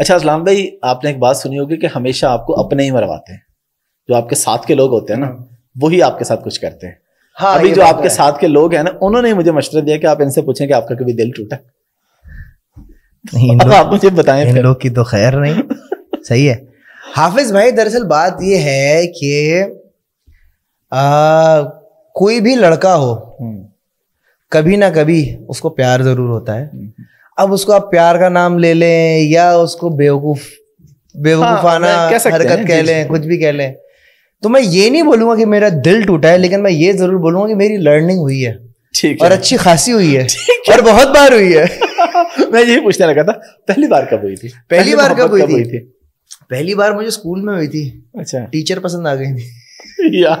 अच्छा असलाम भाई आपने एक बात सुनी होगी कि हमेशा आपको अपने ही मरवाते हैं जो आपके साथ के लोग होते हैं ना हाँ। वही आपके साथ कुछ करते हैं हाँ, अभी जो आपके तो साथ के लोग हैं ना उन्होंने मुझे मशरत दिया कि आप इनसे पूछें कि आपका कभी दिल टूटा तो आप मुझे बताएं इन लोग की तो खैर नहीं सही है हाफिज भाई दरअसल बात यह है कि कोई भी लड़का हो हम्म। कभी ना कभी उसको प्यार जरूर होता है हम्म। अब उसको आप प्यार का नाम ले लें या उसको बेवकूफ बेवकूफाना हाँ, हरकत कह लें कुछ भी कह लें तो मैं ये नहीं बोलूंगा कि मेरा दिल टूटा है लेकिन मैं ये जरूर बोलूंगा कि मेरी लर्निंग हुई है ठीक और अच्छी खासी हुई है और बहुत बार हुई है मैं यही पूछने लगा था पहली बार कब हुई थी पहली बार कब हुई थी पहली बार मुझे स्कूल में हुई थी अच्छा टीचर पसंद आ गई थी या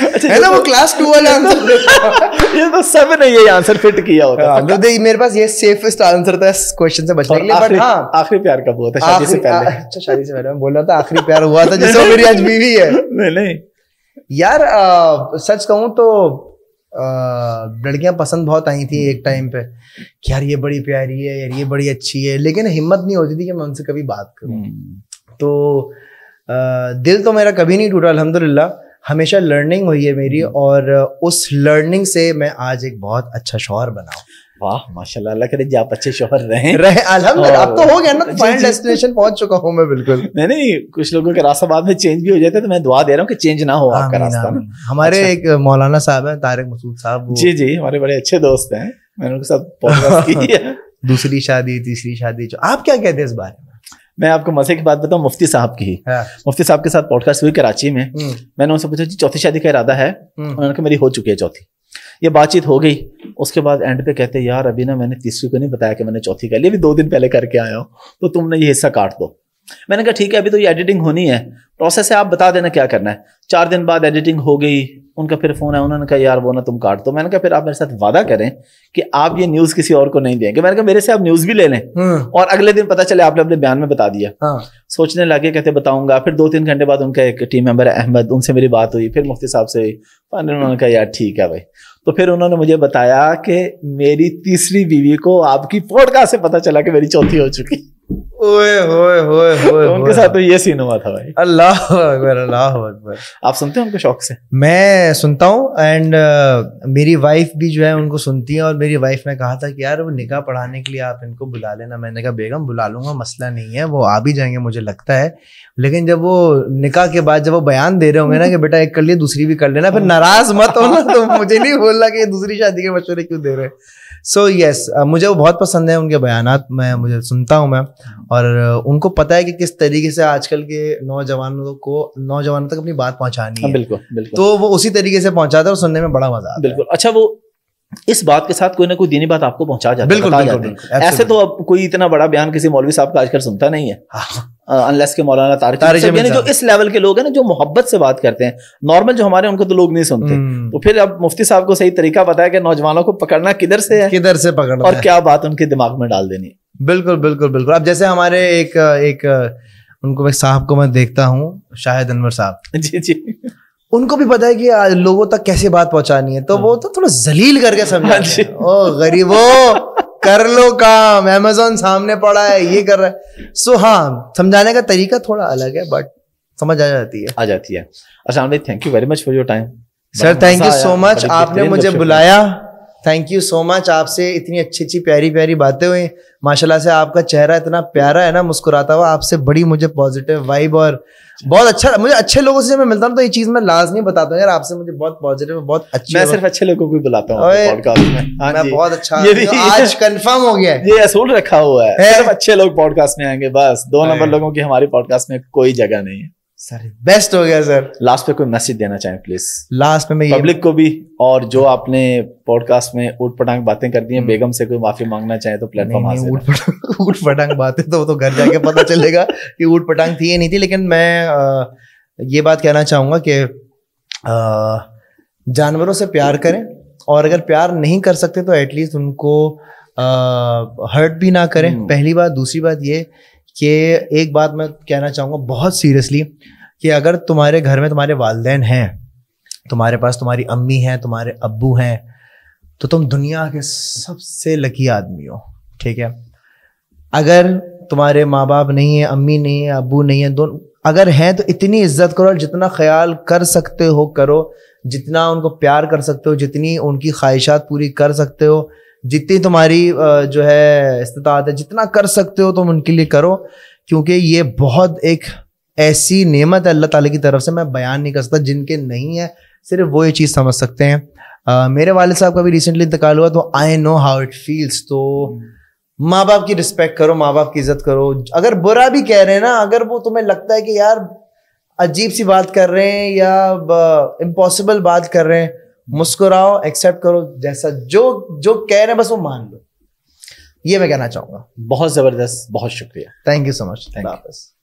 अच्छा, है ना वो क्लास तो- टू वाला आंसर ये तो सब ने ये आंसर फिट किया होता है हाँ, मतलब देख मेरे पास ये सेफेस्ट आंसर था इस क्वेश्चन से बचने के लिए बट हां आखिरी प्यार कब हुआ था शादी से पहले अच्छा शादी से पहले मैं बोल रहा था आखिरी प्यार हुआ था जैसे मेरी आज बीवी है नहीं नहीं यार सच कहूं तो लड़कियां पसंद बहुत आई थी एक टाइम पे कि यार ये बड़ी प्यारी है यार ये बड़ी अच्छी है लेकिन हिम्मत नहीं होती थी कि मैं उनसे कभी बात करूं हम्म। तो दिल तो मेरा कभी नहीं टूटा अल्हम्दुलिल्लाह हमेशा लर्निंग हुई है मेरी हम्म। और उस लर्निंग से मैं आज एक बहुत अच्छा शोहर बना वाह माशाल्लाह अल्लाह करे आप अच्छे शोहर रहे रहे अब तो हो गया ना फाइनल डेस्टिनेशन पहुंच चुका हूं मैं बिल्कुल नहीं नहीं कुछ लोगों का रास्ता बाद में चेंज भी हो जाते तो मैं दुआ दे रहा हूँ कि चेंज ना हो आपका रास्ता ना हमारे अच्छा। एक मौलाना साहब है तारिक मसूद साहब जी जी हमारे बड़े अच्छे दोस्त हैं मैंने उनके साथ दूसरी शादी तीसरी शादी आप क्या कहते हैं इस बारे में मैं आपको मजे की बात बताऊँ मुफ्ती साहब की हाँ। मुफ्ती साहब के साथ पॉडकास्ट हुई कराची में हम्म। मैंने उनसे पूछा जी चौथी शादी का इरादा है हम्म। उन्होंने कहा मेरी हो चुकी है चौथी ये बातचीत हो गई उसके बाद एंड पे कहते यार अभी ना मैंने तीसरी को नहीं बताया कि मैंने चौथी कर ली अभी दो दिन पहले करके आया हो तो तुमने ये हिस्सा काट दो मैंने कहा ठीक है अभी तो ये एडिटिंग होनी है प्रोसेस है आप बता देना क्या करना है चार दिन बाद एडिटिंग हो गई उनका फिर फोन है उन्होंने कहा यार वो ना तुम काट दो तो मैंने कहा फिर आप मेरे साथ वादा करें कि आप ये न्यूज किसी और को नहीं देंगे मैंने कहा मेरे से आप न्यूज भी ले लें हाँ। और अगले दिन पता चले आपने अपने बयान में बता दिया हाँ। सोचने लगे कहते बताऊंगा फिर दो तीन घंटे बाद उनका एक टीम मेंबर अहमद उनसे मेरी बात हुई फिर मुफ्ती साहब से हुई उन्होंने कहा यार ठीक है भाई तो फिर उन्होंने मुझे बताया कि मेरी तीसरी बीवी को आपकी पॉडकास्ट से पता चला कि मेरी चौथी हो चुकी ओए होए होए होए तो उनके साथ तो ये सीन हुआ था भाई अल्लाह अकबर अल्लाह अकबर आप सुनते शौक से मैं सुनता हूँ एंड uh, मेरी वाइफ भी जो है उनको सुनती है और मेरी वाइफ ने कहा था कि यार वो निकाह पढ़ाने के लिए आप इनको बुला लेना मैंने कहा बेगम बुला लूंगा मसला नहीं है वो आ भी जाएंगे मुझे लगता है लेकिन जब वो निकाह के बाद जब वो बयान दे रहे होंगे ना कि बेटा एक कर लिए दूसरी भी कर लेना फिर नाराज मत होना तो मुझे नहीं बोलना कि दूसरी शादी के मशुरे क्यों दे रहे सो so, यस yes, मुझे वो बहुत पसंद है उनके बयान मैं मुझे सुनता हूँ मैं और उनको पता है कि किस तरीके से आजकल के नौजवानों को नौजवानों तक अपनी बात पहुँचानी है हाँ, बिल्कुल बिल्कुल तो वो उसी तरीके से पहुँचाता है और सुनने में बड़ा मजा आता है बिल्कुल अच्छा वो इस बात के साथ कोई ना कोई दीनी बात आपको पहुंचा जाता है बिल्कुल, ऐसे तो अब कोई इतना बड़ा बयान किसी मौलवी साहब का आजकल सुनता नहीं है हाँ। अनलेस के मौलाना तारिक जो इस लेवल के लोग हैं ना जो मोहब्बत से बात करते हैं नॉर्मल जो हमारे उनको तो लोग नहीं सुनते हम्म। तो फिर अब मुफ्ती साहब को सही तरीका बताया कि नौजवानों को पकड़ना किधर से है किधर से पकड़ना और क्या बात उनके दिमाग में डाल देनी बिल्कुल बिल्कुल बिल्कुल अब जैसे हमारे एक एक उनको मैं साहब को मैं देखता हूँ शाहिद अनवर साहब जी जी उनको भी पता है कि आज लोगों तक कैसे बात पहुंचानी है तो हाँ। वो तो थोड़ा जलील करके समझा हाँ ओ गरीबो कर लो काम अमेजोन सामने पड़ा है ये कर रहा है सो so, हाँ समझाने का तरीका थोड़ा अलग है बट समझ आ जाती है आ जाती है अच्छा thank you very much for your time sir thank you so much आपने मुझे बुलाया थैंक यू सो मच आपसे इतनी अच्छी अच्छी प्यारी प्यारी बातें हुई माशाल्लाह से आपका चेहरा इतना प्यारा है ना मुस्कुराता हुआ आपसे बड़ी मुझे पॉजिटिव वाइब और बहुत अच्छा मुझे अच्छे लोगों से मैं मिलता हूँ तो ये चीज़ मैं लाजमी बताता हूँ यार आपसे मुझे बहुत पॉजिटिव बहुत अच्छा मैं सिर्फ अच्छे लोगों को बुलाता हूँ हाँ मैं बहुत अच्छा ये भी आज कंफर्म हो गया ये असूल रखा हुआ है सिर्फ अच्छे लोग पॉडकास्ट में आएंगे बस दो हाँ। नंबर लोगों की हमारे पॉडकास्ट में कोई जगह नहीं है सर बेस्ट हो गया सर लास्ट पे कोई मैसेज देना चाहें प्लीज लास्ट में मैं पब्लिक को भी और जो आपने पॉडकास्ट में उठ पटांग बातें कर दी हैं हम्म। बेगम से कोई माफी मांगना चाहे तो प्लेटफॉर्म उठ पटांग उठ पटांग बातें तो वो तो घर जाके पता चलेगा कि उठ पटांग थी या नहीं थी लेकिन मैं ये बात कहना चाहूँगा कि जानवरों से प्यार करें और अगर प्यार नहीं कर सकते तो एटलीस्ट उनको हर्ट भी ना करें हम्म। पहली बात दूसरी बात ये कि एक बात मैं कहना चाहूँगा बहुत सीरियसली कि अगर तुम्हारे घर में तुम्हारे वालदेन हैं तुम्हारे पास तुम्हारी अम्मी हैं तुम्हारे अब्बू हैं तो तुम दुनिया के सबसे लकी आदमी हो ठीक है अगर तुम्हारे माँ बाप नहीं है अम्मी नहीं है अबू नहीं है दोनों अगर हैं तो इतनी इज्जत करो और जितना ख्याल कर सकते हो करो जितना उनको प्यार कर सकते हो जितनी उनकी ख्वाहिशात पूरी कर सकते हो जितनी तुम्हारी जो है इस्तात है जितना कर सकते हो तुम उनके लिए करो क्योंकि ये बहुत एक ऐसी नेमत है अल्लाह ताला की तरफ से मैं बयान नहीं कर सकता जिनके नहीं है सिर्फ वो ये चीज़ समझ सकते हैं आ, मेरे वाले साहब का भी रिसेंटली इंतकाल हुआ तो I know how it feels तो हम्म। माँ बाप की रिस्पेक्ट करो माँ बाप की इज्जत करो अगर बुरा भी कह रहे हैं ना अगर वो तुम्हें लगता है कि यार अजीब सी बात कर रहे हैं या इम्पॉसिबल बात कर रहे हैं मुस्कुराओ एक्सेप्ट करो जैसा जो जो कह रहे हैं बस वो मान लो ये मैं कहना चाहूंगा बहुत जबरदस्त बहुत शुक्रिया thank you so much thank you